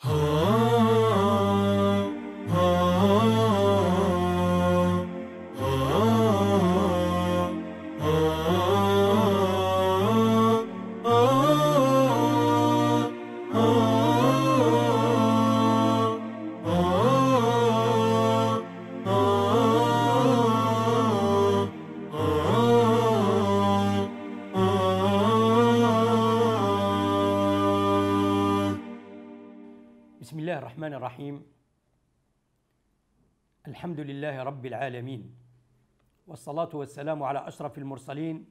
Home. Oh. الله الرحمن الرحيم الحمد لله رب العالمين والصلاه والسلام على اشرف المرسلين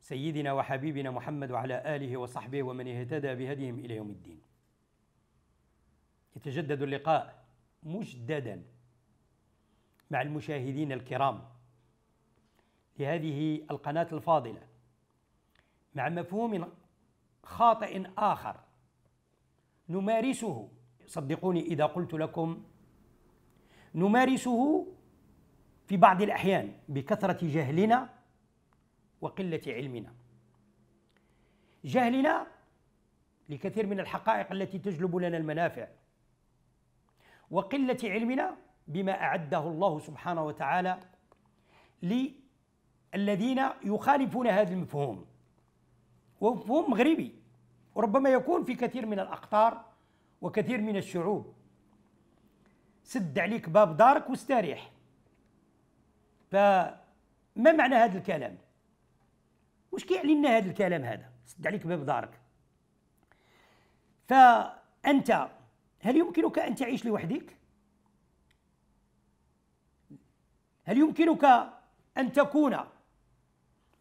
سيدنا وحبيبنا محمد وعلى اله وصحبه ومن اهتدى بهديهم الى يوم الدين يتجدد اللقاء مجددا مع المشاهدين الكرام لهذه القناه الفاضله مع مفهوم خاطئ اخر نمارسه صدقوني اذا قلت لكم نمارسه في بعض الاحيان بكثره جهلنا وقله علمنا جهلنا لكثير من الحقائق التي تجلب لنا المنافع وقله علمنا بما اعده الله سبحانه وتعالى للذين يخالفون هذا المفهوم ومفهوم مغربي وربما يكون في كثير من الاقطار وكثير من الشعوب سد عليك باب دارك واستريح فما معنى هذا الكلام واش كيعني لنا هذا الكلام هذا سد عليك باب دارك فانت هل يمكنك ان تعيش لوحدك هل يمكنك ان تكون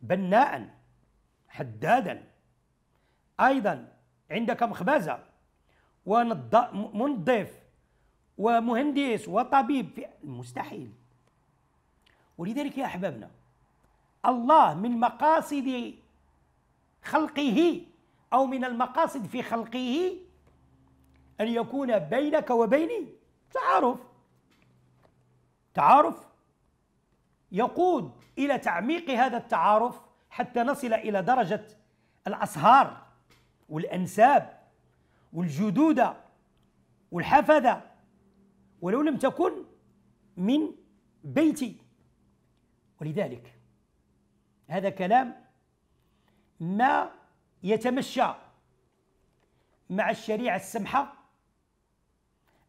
بناء حدادا ايضا عندك مخبزه ومنظف ومهندس وطبيب في مستحيل ولذلك يا أحبابنا الله من مقاصد خلقه أو من المقاصد في خلقه أن يكون بينك وبيني تعارف تعارف يقود إلى تعميق هذا التعارف حتى نصل إلى درجة الاصهار والأنساب والجدودة والحفذة ولو لم تكن من بيتي ولذلك هذا كلام ما يتمشى مع الشريعة السمحة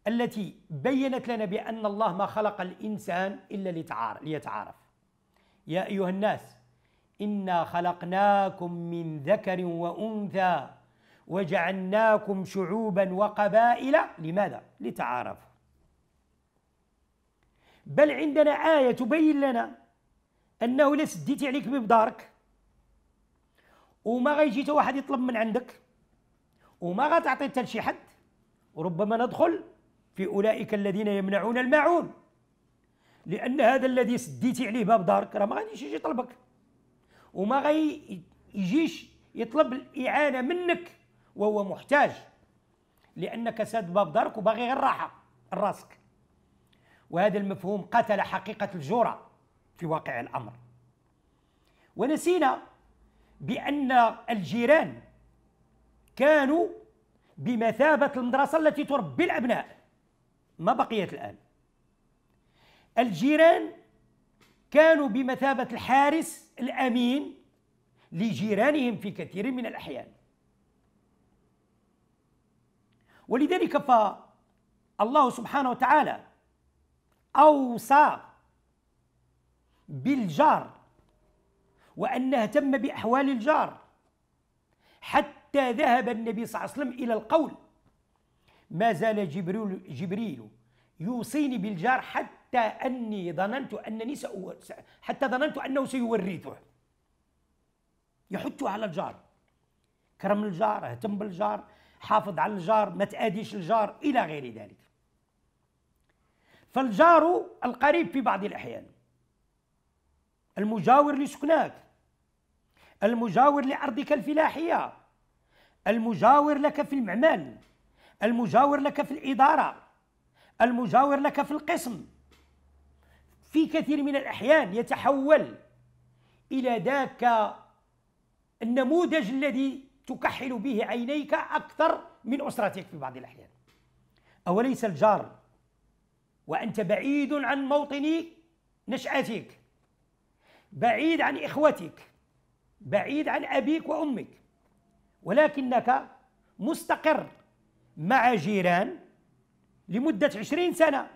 التي بينت لنا بأن الله ما خلق الإنسان إلا ليتعارف يا أيها الناس إنا خلقناكم من ذكر وأنثى وجعلناكم شعوبا وقبائل لماذا؟ لتعارفوا بل عندنا آية تبين لنا أنه لا سديتي عليك دارك وما غيجي حتى واحد يطلب من عندك وما غتعطي حتى لشي حد وربما ندخل في أولئك الذين يمنعون الماعون لأن هذا الذي سديتي عليه باب دارك راه ما غاديش يجي يطلبك وما غيجيش يطلب الإعانة منك وهو محتاج لأنك ساد باب دارك وباغي غير الراحة راسك وهذا المفهوم قتل حقيقة الجوره في واقع الأمر ونسينا بأن الجيران كانوا بمثابة المدرسة التي تربي الأبناء ما بقيت الآن الجيران كانوا بمثابة الحارس الأمين لجيرانهم في كثير من الأحيان ولذلك فالله سبحانه وتعالى أوصى بالجار وأن نهتم بأحوال الجار حتى ذهب النبي صلى الله عليه وسلم إلى القول ما زال جبريل, جبريل يوصيني بالجار حتى أني ظننت أنني حتى ظننت أنه سيورثه يحث على الجار كرم الجار اهتم بالجار حافظ على الجار ما تآديش الجار إلى غير ذلك فالجار القريب في بعض الأحيان المجاور لسكناك المجاور لأرضك الفلاحية المجاور لك في المعمل المجاور لك في الإدارة المجاور لك في القسم في كثير من الأحيان يتحول إلى ذاك النموذج الذي تكحل به عينيك أكثر من أسرتك في بعض الأحيان أوليس الجار وأنت بعيد عن موطن نشأتك بعيد عن إخوتك بعيد عن أبيك وأمك ولكنك مستقر مع جيران لمدة عشرين سنة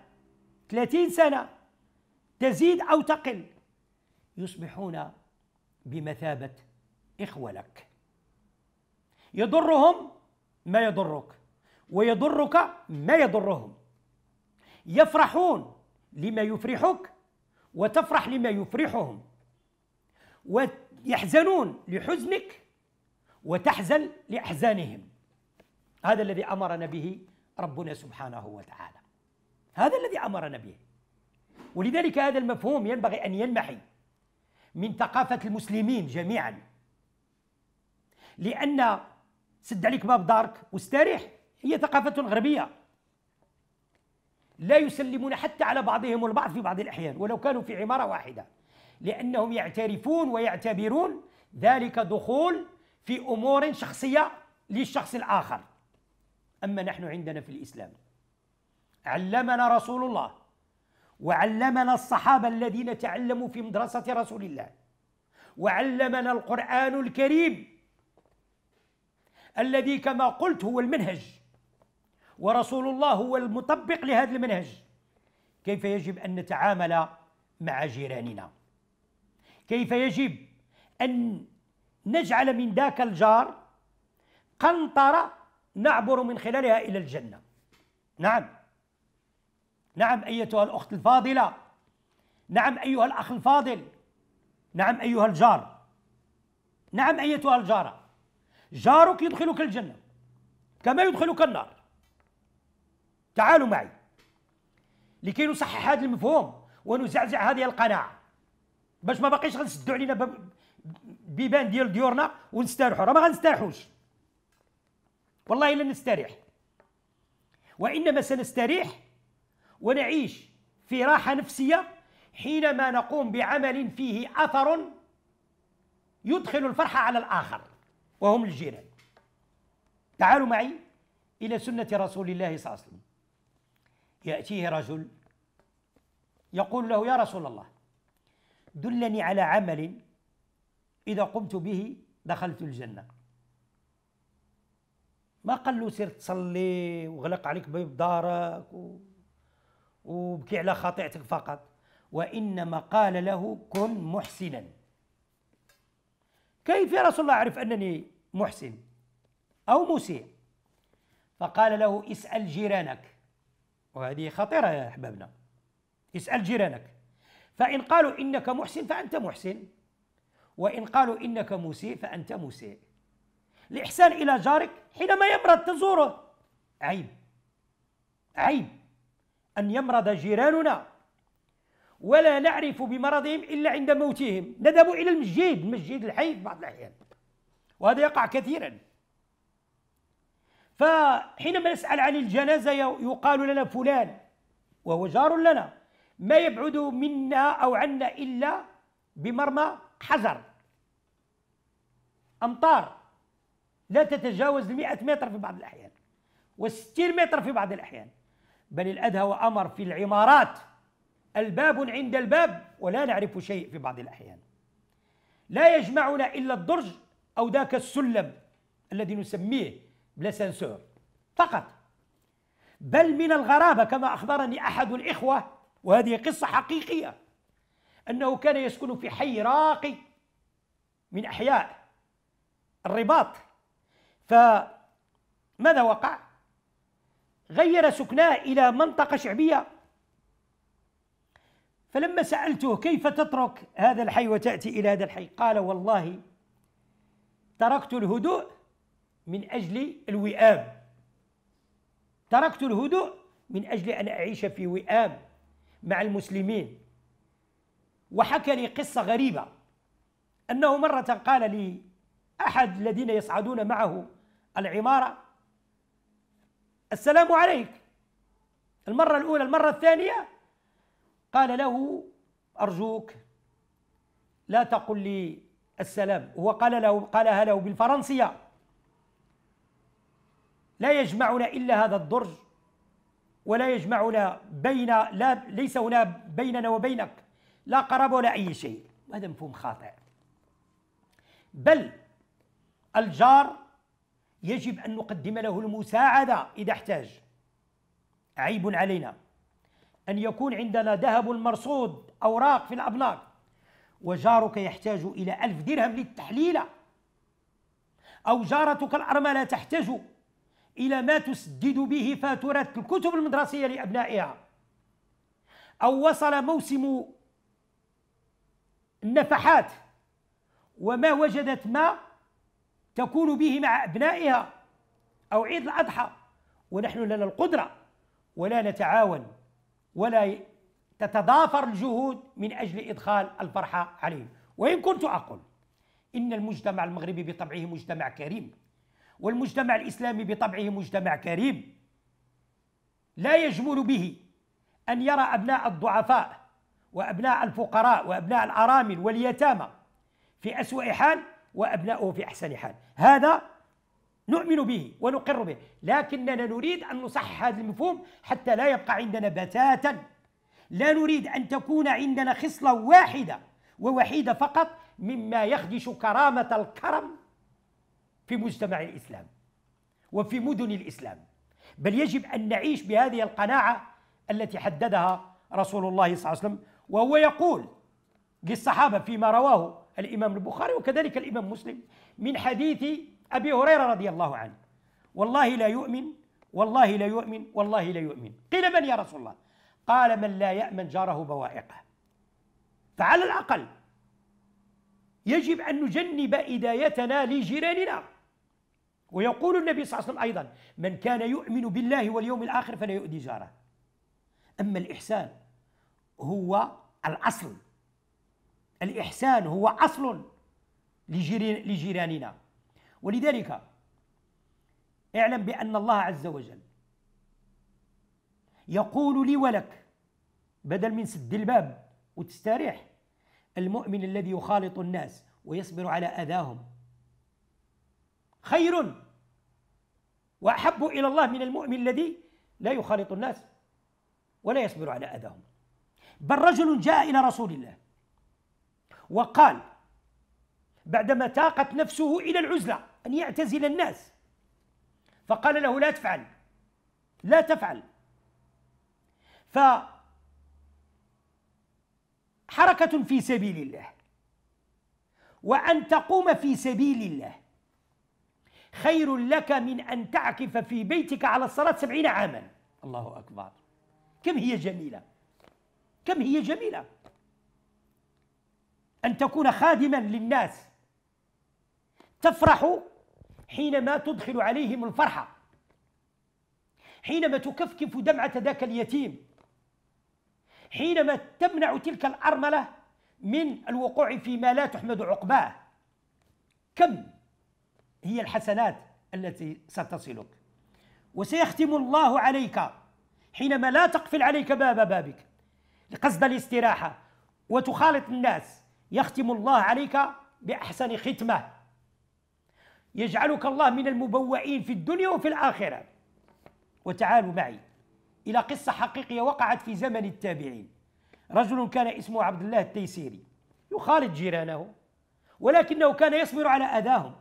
ثلاثين سنة تزيد أو تقل يصبحون بمثابة إخوة لك يضرهم ما يضرك ويضرك ما يضرهم يفرحون لما يفرحك وتفرح لما يفرحهم ويحزنون لحزنك وتحزن لاحزانهم هذا الذي امرنا به ربنا سبحانه وتعالى هذا الذي امرنا به ولذلك هذا المفهوم ينبغي ان ينمحي من ثقافه المسلمين جميعا لان سد عليك باب دارك واستريح هي ثقافة غربية لا يسلمون حتى على بعضهم البعض في بعض الأحيان ولو كانوا في عمارة واحدة لأنهم يعترفون ويعتبرون ذلك دخول في أمور شخصية للشخص الآخر أما نحن عندنا في الإسلام علمنا رسول الله وعلمنا الصحابة الذين تعلموا في مدرسة رسول الله وعلمنا القرآن الكريم الذي كما قلت هو المنهج ورسول الله هو المطبق لهذا المنهج كيف يجب ان نتعامل مع جيراننا كيف يجب ان نجعل من ذاك الجار قنطره نعبر من خلالها الى الجنه نعم نعم ايتها الاخت الفاضله نعم ايها الاخ الفاضل نعم ايها الجار نعم ايتها الجاره جارك يدخلك الجنة كما يدخلك النار تعالوا معي لكي نصحح هذا المفهوم ونزعزع هذه القناعة باش ما باقيش غنسدوا علينا بيبان ديال ديورنا ونستريحوا راه ما غنستريحوش والله لن نستريح وإنما سنستريح ونعيش في راحة نفسية حينما نقوم بعمل فيه أثر يدخل الفرحة على الآخر وهم الجيران تعالوا معي إلى سنة رسول الله صلى الله عليه وسلم يأتيه رجل يقول له يا رسول الله دلني على عمل إذا قمت به دخلت الجنة ما قال له سير تصلي وغلق عليك باب دارك وبكي على خطيئتك فقط وإنما قال له كن محسنا كيف يا رسول الله أعرف أنني محسن أو مسيء فقال له اسأل جيرانك وهذه خطيرة يا أحبابنا اسأل جيرانك فإن قالوا إنك محسن فأنت محسن وإن قالوا إنك مسيء فأنت مسيء الإحسان إلى جارك حينما يمرض تزوره عيب عيب أن يمرض جيراننا ولا نعرف بمرضهم إلا عند موتهم ندبوا إلى المسجد المسجد الحي في بعض الأحيان وهذا يقع كثيرا فحينما نسأل عن الجنازة يقال لنا فلان وهو جار لنا ما يبعد منا أو عنا إلا بمرمى حجر أمطار لا تتجاوز المئة متر في بعض الأحيان 60 متر في بعض الأحيان بل الأدهى وأمر في العمارات الباب عند الباب ولا نعرف شيء في بعض الأحيان لا يجمعنا إلا الدرج أو ذاك السلم الذي نسميه بلاسانسور فقط بل من الغرابة كما أخبرني أحد الإخوة وهذه قصة حقيقية أنه كان يسكن في حي راقي من أحياء الرباط فماذا وقع؟ غير سكناه إلى منطقة شعبية فلما سألته كيف تترك هذا الحي وتأتي إلى هذا الحي قال والله تركت الهدوء من أجل الوئام تركت الهدوء من أجل أن أعيش في وئام مع المسلمين وحكى لي قصة غريبة أنه مرة قال لي أحد الذين يصعدون معه العمارة السلام عليك المرة الأولى المرة الثانية قال له أرجوك لا تقل لي السلام هو قال له قالها له بالفرنسية لا يجمعنا إلا هذا الدرج ولا يجمعنا بين لا ليس هنا بيننا وبينك لا قرابة ولا أي شيء هذا مفهوم خاطئ بل الجار يجب أن نقدم له المساعدة إذا احتاج عيب علينا أن يكون عندنا ذهب مرصود أوراق في الأبناك وجارك يحتاج إلى ألف درهم للتحليلة أو جارتك الأرملة تحتاج إلى ما تسدد به فاتورة الكتب المدرسية لأبنائها أو وصل موسم النفحات وما وجدت ما تكون به مع أبنائها أو عيد الأضحى ونحن لنا القدرة ولا نتعاون ولا تتضافر الجهود من أجل إدخال الفرحة عليهم وإن كنت أقول إن المجتمع المغربي بطبعه مجتمع كريم والمجتمع الإسلامي بطبعه مجتمع كريم لا يجمل به أن يرى أبناء الضعفاء وأبناء الفقراء وأبناء الأرامل واليتامى في أسوأ حال وأبناؤه في أحسن حال هذا نؤمن به ونقر به لكننا نريد أن نصحح هذا المفهوم حتى لا يبقى عندنا بتاتا لا نريد أن تكون عندنا خصلة واحدة ووحيدة فقط مما يخدش كرامة الكرم في مجتمع الإسلام وفي مدن الإسلام بل يجب أن نعيش بهذه القناعة التي حددها رسول الله صلى الله عليه وسلم وهو يقول للصحابة فيما رواه الإمام البخاري وكذلك الإمام مسلم من حديث أبي هريرة رضي الله عنه والله لا يؤمن والله لا يؤمن والله لا يؤمن قيل من يا رسول الله قال من لا يأمن جاره بوائقه فعلى الأقل يجب أن نجنب إدايتنا لجيراننا ويقول النبي صلى الله عليه وسلم أيضا من كان يؤمن بالله واليوم الآخر فلا يؤذي جاره أما الإحسان هو الأصل الإحسان هو أصل لجيراننا ولذلك اعلم بأن الله عز وجل يقول لي ولك بدل من سد الباب وتستريح المؤمن الذي يخالط الناس ويصبر على أذاهم خير وأحب إلى الله من المؤمن الذي لا يخالط الناس ولا يصبر على أذاهم بل رجل جاء إلى رسول الله وقال بعدما تاقت نفسه إلى العزلة أن يعتزل الناس فقال له لا تفعل لا تفعل فحركة في سبيل الله وأن تقوم في سبيل الله خير لك من أن تعكف في بيتك على الصلاة سبعين عاما الله أكبر كم هي جميلة كم هي جميلة أن تكون خادما للناس تفرح حينما تدخل عليهم الفرحة حينما تكفكف دمعة ذاك اليتيم حينما تمنع تلك الأرملة من الوقوع فيما لا تحمد عقباه كم هي الحسنات التي ستصلك وسيختم الله عليك حينما لا تقفل عليك باب بابك لقصد الاستراحة وتخالط الناس يختم الله عليك بأحسن ختمة يجعلك الله من المبوعين في الدنيا وفي الآخرة وتعالوا معي إلى قصة حقيقية وقعت في زمن التابعين رجل كان اسمه عبد الله التيسيري يخالط جيرانه ولكنه كان يصبر على أذاهم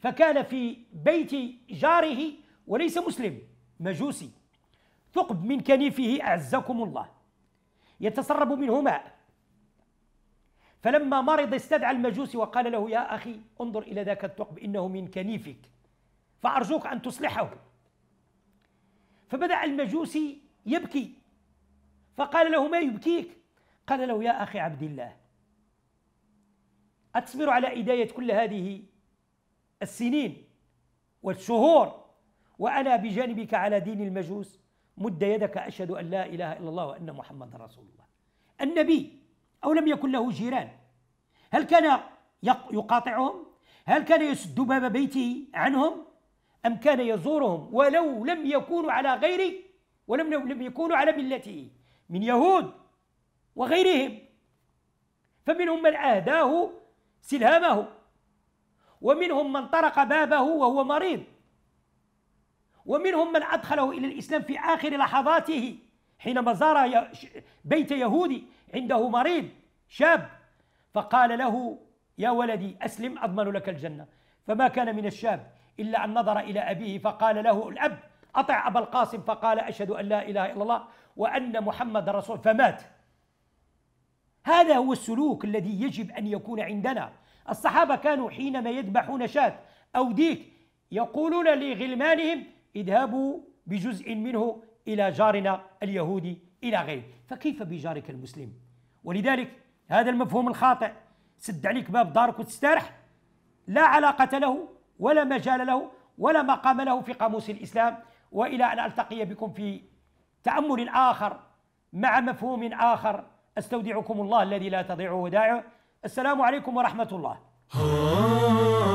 فكان في بيت جاره وليس مسلم مجوسي ثقب من كنيفه أعزكم الله يتسرب منه ماء فلما مرض استدعى المجوسي وقال له يا أخي انظر إلى ذاك الثقب إنه من كنيفك فأرجوك أن تصلحه فبدأ المجوسي يبكي فقال له ما يبكيك قال له يا أخي عبد الله أتصبر على إداية كل هذه السنين والشهور وأنا بجانبك على دين المجوس مد يدك أشهد أن لا إله إلا الله وأن محمد رسول الله النبي أو لم يكن له جيران هل كان يقاطعهم؟ هل كان يسد باب بيته عنهم؟ أم كان يزورهم ولو لم يكونوا على غيره ولم لم يكونوا على ملته من يهود وغيرهم فمنهم من أهداه سلهامه ومنهم من طرق بابه وهو مريض ومنهم من أدخله إلى الإسلام في آخر لحظاته حينما زار بيت يهودي عنده مريض شاب فقال له يا ولدي أسلم أضمن لك الجنة فما كان من الشاب إلا أن نظر إلى أبيه فقال له الأب أطع أبا القاسم فقال أشهد أن لا إله إلا الله وأن محمد رسول فمات هذا هو السلوك الذي يجب أن يكون عندنا الصحابة كانوا حينما يذبحون شاة أو ديك يقولون لغلمانهم اذهبوا بجزء منه إلى جارنا اليهودي إلى غيره فكيف بجارك المسلم ولذلك هذا المفهوم الخاطئ سد عليك باب دارك وتستارح لا علاقة له ولا مجال له ولا مقام له في قاموس الإسلام وإلى أن ألتقي بكم في تأمل آخر مع مفهوم آخر أستودعكم الله الذي لا تضيع ودائعه السلام عليكم ورحمة الله آه.